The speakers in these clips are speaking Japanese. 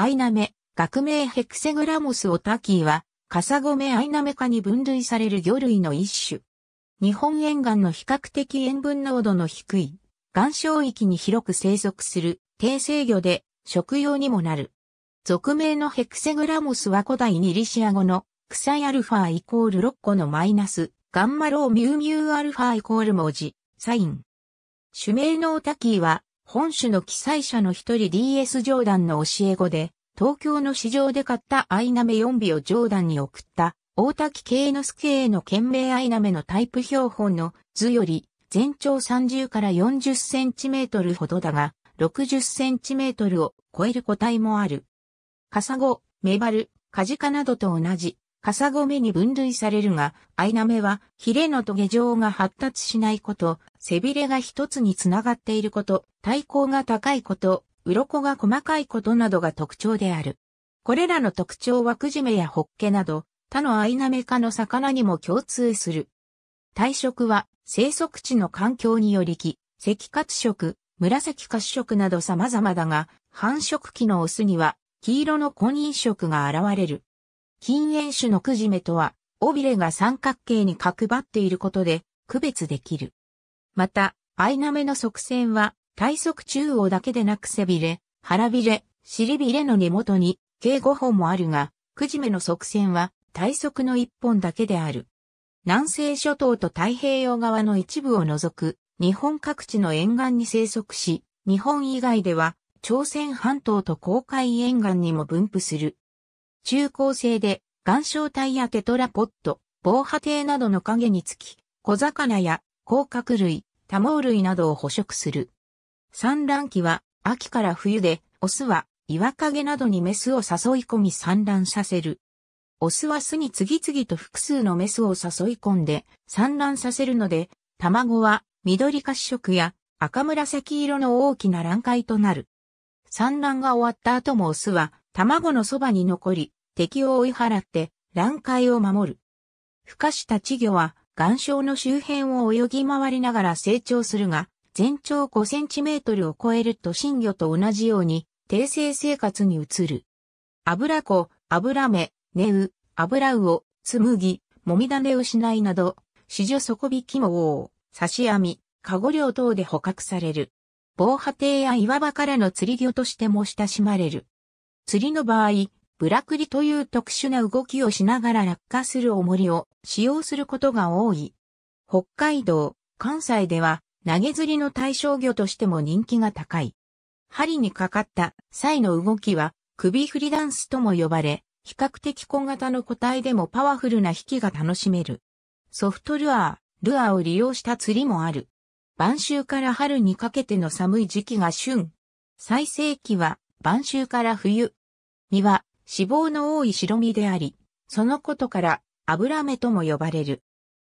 アイナメ、学名ヘクセグラモスオタキーは、カサゴメアイナメ科に分類される魚類の一種。日本沿岸の比較的塩分濃度の低い、岩礁域に広く生息する、低生魚で、食用にもなる。俗名のヘクセグラモスは古代ニリシア語の、サイアルファイコール6個のマイナス、ガンマローミューミューアルファイコール文字、サイン。種名のオタキーは、本種の記載者の一人 DS ジョーダンの教え子で、東京の市場で買ったアイナメ4尾をジョーダンに送った、大滝慶之助への懸命アイナメのタイプ標本の図より、全長30から40センチメートルほどだが、60センチメートルを超える個体もある。カサゴ、メバル、カジカなどと同じ、カサゴメに分類されるが、アイナメは、ヒレのトゲ状が発達しないこと、背びれが一つにつながっていること、体高が高いこと、鱗が細かいことなどが特徴である。これらの特徴はクジメやホッケなど、他のアイナメ科の魚にも共通する。体色は、生息地の環境によりき、赤褐色、紫褐色など様々だが、繁殖期のオスには、黄色の婚姻色が現れる。近縁種のくじめとは、尾びれが三角形に角張っていることで区別できる。また、アイナメの側線は、体側中央だけでなく背びれ、腹びれ、尻びれの根元に計5本もあるが、くじめの側線は体側の1本だけである。南西諸島と太平洋側の一部を除く日本各地の沿岸に生息し、日本以外では朝鮮半島と黄海沿岸にも分布する中高生で、岩礁体やテトラポット、防波堤などの影につき、小魚や甲殻類、多毛類などを捕食する。産卵期は秋から冬で、オスは岩陰などにメスを誘い込み産卵させる。オスは巣に次々と複数のメスを誘い込んで産卵させるので、卵は緑褐色や赤紫色の大きな卵塊となる。産卵が終わった後もオスは卵のそばに残り、敵を追い払って乱海を守る。孵化した稚魚は岩礁の周辺を泳ぎ回りながら成長するが、全長5センチメートルを超えると新魚と同じように、定性生活に移る。油子、油目、ネウ、油魚、紬、もみ種をしないなど、死女底引きも王、刺し網、カゴ漁等で捕獲される。防波堤や岩場からの釣り魚としても親しまれる。釣りの場合、ブラクリという特殊な動きをしながら落下する重りを使用することが多い。北海道、関西では投げ釣りの対象魚としても人気が高い。針にかかった際の動きは首振りダンスとも呼ばれ、比較的小型の個体でもパワフルな引きが楽しめる。ソフトルアー、ルアーを利用した釣りもある。晩秋から春にかけての寒い時期が旬。最盛期は晩秋から冬。には脂肪の多い白身であり、そのことから油目とも呼ばれる。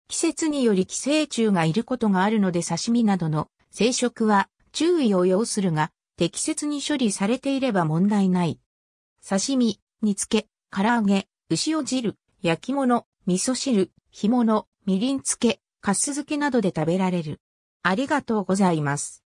季節により寄生虫がいることがあるので刺身などの生食は注意を要するが、適切に処理されていれば問題ない。刺身、煮付け、唐揚げ、牛を汁、焼き物、味噌汁、干物、みりん漬け、かす漬けなどで食べられる。ありがとうございます。